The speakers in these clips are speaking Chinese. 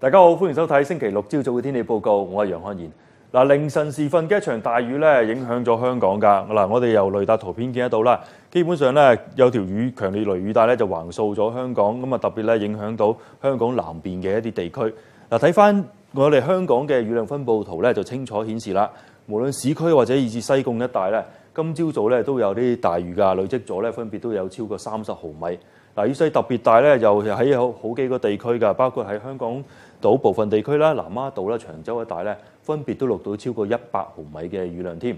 大家好，欢迎收睇星期六朝早嘅天气报告，我系杨汉贤。嗱，凌晨时分嘅一场大雨咧，影响咗香港噶。嗱，我哋由雷达图片见得到啦，基本上咧有条雨强烈雷雨带咧就横扫咗香港，咁啊特别咧影响到香港南边嘅一啲地区。嗱，睇翻我哋香港嘅雨量分布图咧，就清楚显示啦，无论市区或者以至西贡一带咧。今朝早咧都有啲大雨噶，累積咗咧分別都有超過三十毫米。嗱，雨勢特別大咧，又喺好好幾個地區噶，包括喺香港島部分地區啦、南丫島啦、長洲一帶咧，分別都錄到超過一百毫米嘅雨量添。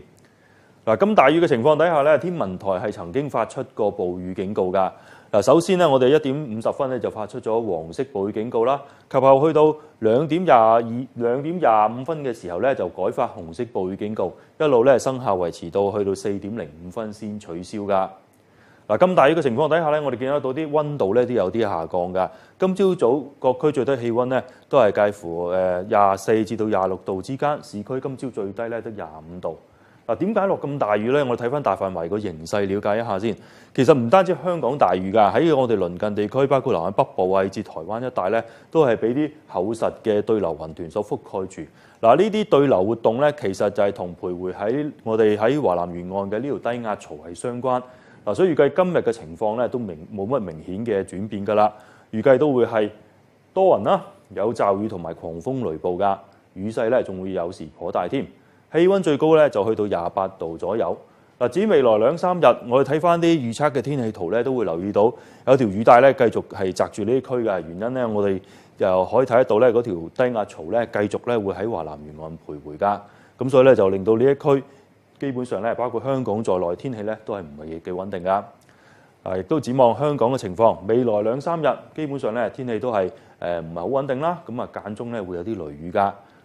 嗱，咁大雨嘅情況底下咧，天文台係曾經發出過暴雨警告㗎。嗱，首先咧，我哋一點五十分咧就發出咗黃色暴雨警告啦。及後去到兩點廿二、兩點廿五分嘅時候咧，就改發紅色暴雨警告，一路咧生效維持到去到四點零五分先取消噶。嗱，咁大雨嘅情況底下咧，我哋見得到啲温度咧都有啲下降噶。今朝早各區最低氣温咧都係介乎誒廿四至到廿六度之間，市區今朝最低咧得廿五度。嗱，點解落咁大雨咧？我睇翻大範圍個形勢，了解一下先。其實唔單止香港大雨㗎，喺我哋鄰近地區，包括南海北部啊，至台灣一帶咧，都係俾啲厚實嘅對流雲團所覆蓋住。嗱，呢啲對流活動咧，其實就係同徘徊喺我哋喺華南沿岸嘅呢條低壓槽係相關。嗱，所以預計今日嘅情況咧，都明冇乜明顯嘅轉變㗎啦。預計都會係多雲啦，有驟雨同埋狂風雷暴㗎，雨勢咧仲會有時頗大添。氣温最高咧就去到廿八度左右。嗱，至於未來兩三日，我哋睇翻啲預測嘅天氣圖咧，都會留意到有條雨帶咧繼續係襲住呢區嘅。原因咧，我哋又可以睇得到咧，嗰條低壓槽咧繼續咧會喺華南沿岸徘徊噶。咁所以咧就令到呢一區基本上咧包括香港在內天氣咧都係唔係幾穩定噶。啊，亦都展望香港嘅情況，未來兩三日基本上咧天氣都係誒唔係好穩定啦。咁啊間中咧會有啲雷雨噶。